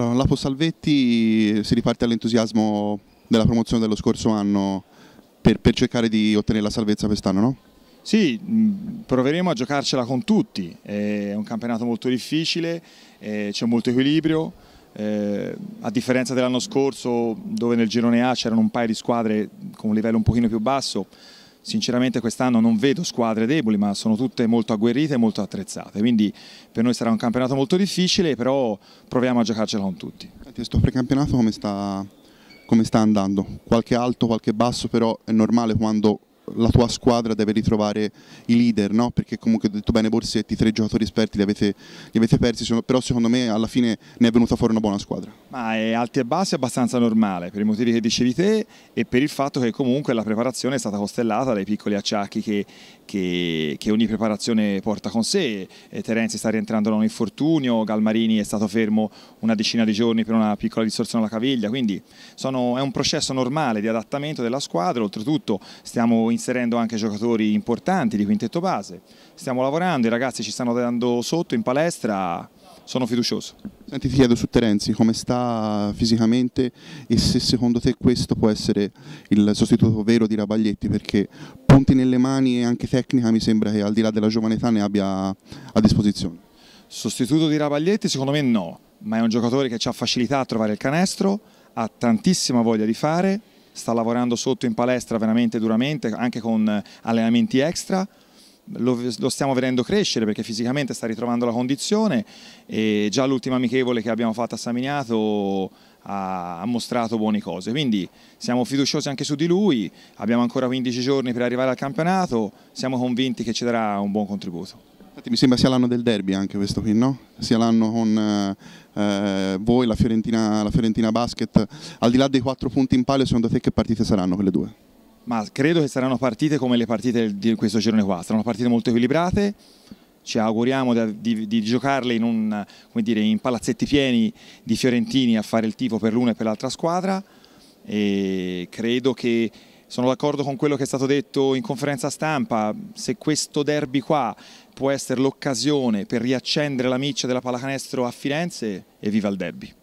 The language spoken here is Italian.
Allora, Lapo Salvetti si riparte all'entusiasmo della promozione dello scorso anno per, per cercare di ottenere la salvezza quest'anno, no? Sì, proveremo a giocarcela con tutti, è un campionato molto difficile, eh, c'è molto equilibrio, eh, a differenza dell'anno scorso dove nel girone A c'erano un paio di squadre con un livello un pochino più basso, Sinceramente quest'anno non vedo squadre deboli, ma sono tutte molto agguerrite e molto attrezzate, quindi per noi sarà un campionato molto difficile, però proviamo a giocarcela con tutti. Questo precampionato come sta, come sta andando? Qualche alto, qualche basso, però è normale quando la tua squadra deve ritrovare i leader, no? perché comunque ho detto bene Borsetti, tre giocatori esperti li avete, li avete, persi, però secondo me alla fine ne è venuta fuori una buona squadra. Ma è alti e bassi abbastanza normale, per i motivi che dicevi te e per il fatto che comunque la preparazione è stata costellata dai piccoli acciacchi che, che, che ogni preparazione porta con sé, e eh, Terenzi sta rientrando da un infortunio, Galmarini è stato fermo una decina di giorni per una piccola distorsione alla caviglia, quindi sono, è un processo normale di adattamento della squadra, oltretutto stiamo in inserendo anche giocatori importanti di quintetto base. Stiamo lavorando, i ragazzi ci stanno dando sotto in palestra, sono fiducioso. Senti, ti chiedo su Terenzi come sta fisicamente e se secondo te questo può essere il sostituto vero di Rabaglietti perché punti nelle mani e anche tecnica mi sembra che al di là della giovane età ne abbia a disposizione. Sostituto di Rabaglietti secondo me no, ma è un giocatore che ci ha facilità a trovare il canestro, ha tantissima voglia di fare, sta lavorando sotto in palestra veramente duramente, anche con eh, allenamenti extra. Lo, lo, stiamo vedendo crescere perché fisicamente sta ritrovando la condizione e già l'ultima amichevole che abbiamo fatto a Samignato ha, ha, mostrato buone cose. Quindi siamo fiduciosi anche su di lui, abbiamo ancora 15 giorni per arrivare al campionato, siamo convinti che ci darà un buon contributo. Infatti mi sembra sia l'anno del derby anche questo qui, no? Sia l'anno con eh, eh, voi, la Fiorentina, la Fiorentina Basket. Al di là dei quattro punti in palio, secondo te che partite saranno quelle due? Ma credo che saranno partite come le partite di questo girone qua, saranno partite molto equilibrate, ci auguriamo di, di, di giocarle in, un, dire, in, palazzetti pieni di fiorentini a fare il tifo per l'una e per l'altra squadra e credo che sono d'accordo con quello che è stato detto in conferenza stampa, se questo derby qua può essere l'occasione per riaccendere la miccia della pallacanestro a Firenze, evviva il derby.